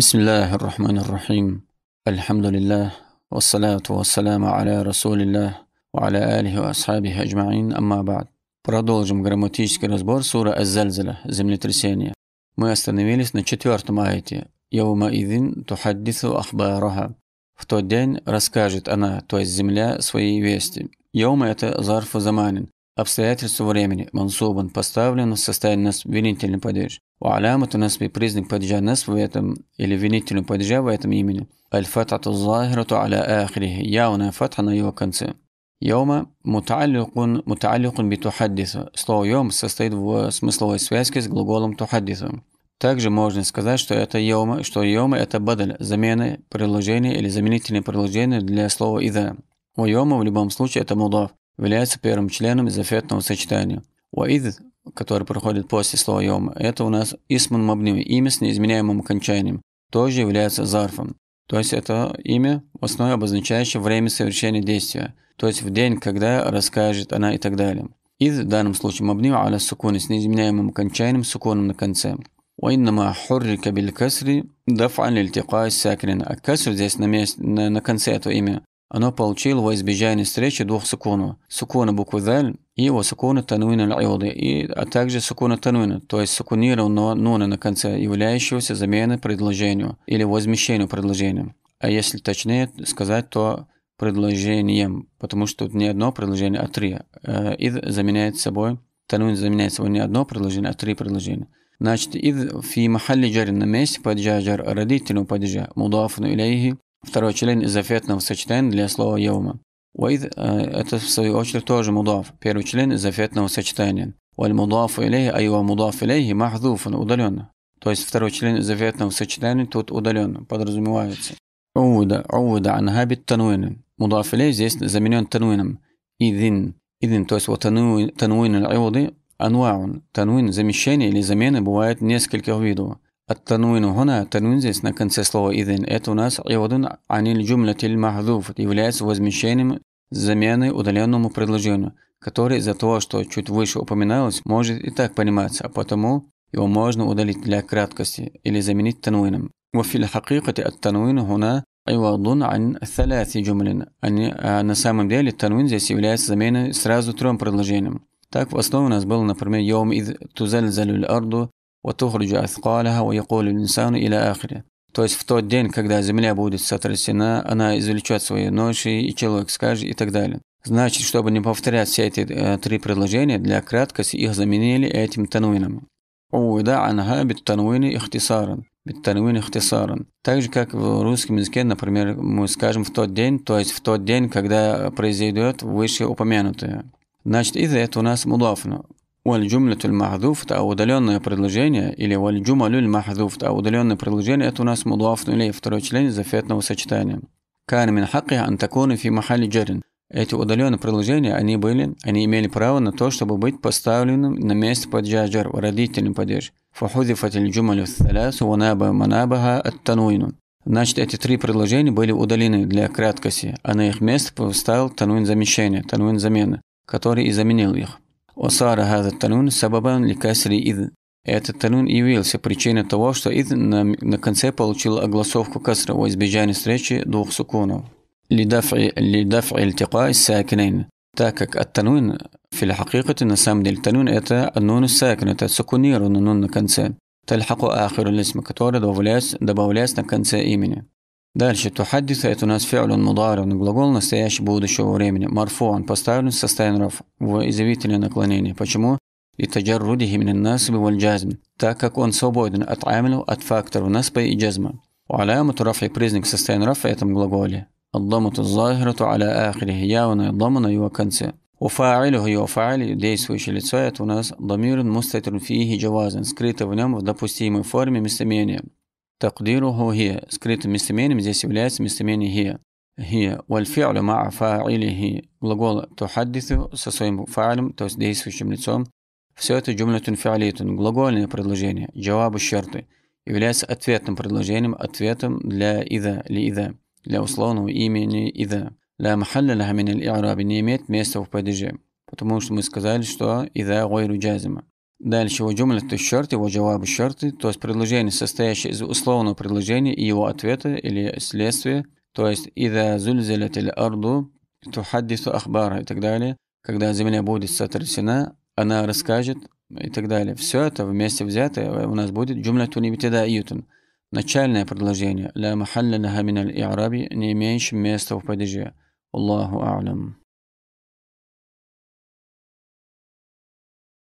بسم الله الرحمن الرحيم الحمد لله والصلاة والسلام على رسول الله وعلى آله وأصحابه أجمعين أما بعد Продолжим грамматический разбор суры Аз-Зальзаля «Землетрясение». Мы остановились на четвертом аяте «Яума идин тухаддису ахбараха» «В тот день расскажет она, то есть земля, свои вести». «Яума» – это «зарфу заманин», обстоятельства времени. Мансубан поставлен в состояние нас винительный падеж. وعلامة نصب признак падежа нас в этом или винительного падежа в этом имени. الفتحة الظاهرة على ахри, явная фатха на его конце. Йома муталликун муталликун битухаддиса. Слово йом состоит в смысловой связке с глаголом тухаддиса. Также можно сказать, что это йома, что йома это бадаль, замена приложения или заменительное приложение для слова ида. У йома в любом случае это мудав является первым членом из эффектного сочетания. Уаид, который проходит после слова «йома», это у нас Исман Мабни, имя с неизменяемым окончанием, тоже является зарфом. То есть это имя в основе обозначающее время совершения действия, то есть в день, когда расскажет она и так далее. Ид в данном случае мабнию аля сукуни с неизменяемым окончанием суконом на конце. وإنما حرك بالكسر دفعا لالتقاء الساكنين. الكسر здесь на, месте, на, на конце этого имя оно получило во избежание встречи двух суконов. Сукона буквы «даль» и его сукона тануина аль-иуды, и, а также сукона тануина, то есть сукунированного нуна на конце, являющегося заменой предложению или возмещению предложения. А если точнее сказать, то предложением, потому что тут не одно предложение, а три. Э, ид заменяет собой, тануин заменяет собой не одно предложение, а три предложения. Значит, ид фи махалли джарин на месте падежа джар родительного падежа, мудафну илейхи, Второй член зафетного сочетания для слова «йома». «Уайд» э, – это, в свою очередь, тоже мудаф. Первый член зафетного сочетания. «Валь-мудаф айва а его мудаф илей махдуфан» – удален. То есть второй член зафетного сочетания тут удален. подразумевается. «Уда», «Уда», «Анхабит», «Тануин». Мудаф илей здесь заменен «Тануином». «Идин», «Идин», то есть вот «Тануин аль-Иуды» – «Ануаун». «Тануин» – замещение или замена бывает нескольких видов. التنوين هنا تنوين здесь на конце слова إذن это у нас عوض عن الجملة المحذوفة является возмещением замены удаленному предложению, который за то, что чуть выше упоминалось, может и так пониматься, а потому его можно удалить для краткости или заменить тануином. وفي الحقيقة التنوين هنا عوض عن ثلاث جمل. На самом деле тануин здесь является заменой сразу трем предложениям. Так в основе у нас было, например, يوم إذ تزلزل الأرض وتخرج أثقالها ويقول الإنسان إلى آخره. То есть в тот день, когда земля будет сотрясена, она извлечет свои ноши, и человек скажет, и так далее. Значит, чтобы не повторять все эти э, три предложения, для краткости их заменили этим тануином. Увида анха биттануини ихтисаран. Биттануин ихтисаран. Так же, как в русском языке, например, мы скажем в тот день, то есть в тот день, когда произойдет вышеупомянутое. Значит, из этого у нас мудафна. Валь-джумляту аль-махдуф – удаленное предложение, или валь-джумалю аль-махдуф – удаленное предложение, это у нас мудаф или второй член зафетного сочетания. Кан мин хакки антакуны фи махали джарин. Эти удаленные предложения, они были, они имели право на то, чтобы быть поставленным на место под джаджар, родительным падеж. Фахудифат аль-джумалю салясу ванаба манабаха ат-тануину. Значит, эти три предложения были удалены для краткости, а на их место поставил тануин замещение, тануин замена, который и заменил их. وصار هذا التنوين سببا لكسر إذ. Этот танун явился причиной того, что Ид на, на конце получил огласовку касра во избежание встречи двух сукунов. لدفع لدفع التقاء الساكنين так как التنوين في الحقيقة на самом деле танун это нун сакин, это сукунированный нун на конце. تلحق آخر الاسم, который добавляется, добавляется на конце имени. Дальше. Тухаддиса – это у нас фиаль, он глагол настоящего будущего времени. Марфуан – поставлен со стайнеров рав, в изъявительное наклонение. Почему? И таджаррудихи мин насби валь джазм, так как он свободен от амилу, от факторов насба и джазма. Алямату рафи – признак со стайнеров в этом глаголе. Аддамату захирату аля ахрихи, явна аддама на его конце. Уфаилюху его фаили, действующее лицо, это у нас дамирун мустатрун фиихи джавазан, скрыто в нем в допустимой форме местоимения. تقديره هي سكريت مستمين مزي سيبلاس مستمين هي هي والفعل مع فاعله لقول تحدث سسوين فاعل توسديس في جملة سوم все جمله فعليه глагольное предложение جواب الشرط является اتفيتم предложением اتفيتم لا اذا لاذا لا условного ايميني اذا لا محل لها من الاعراب نيميت имеет места в падеже потому что мы сказали что اذا غير جازمه Дальше его джумля, то есть шарты, его джавабы шарты, то есть предложение, состоящее из условного предложения и его ответа или следствия, то есть «Ида или арду то тухаддису ахбара» и так далее. Когда земля будет сотрясена, она расскажет и так далее. Все это вместе взятое у нас будет джумля тунибитида иютун. Начальное предложение «Ля махалля лаха миналь араби не имеющим места в падеже. Аллаху а'лам.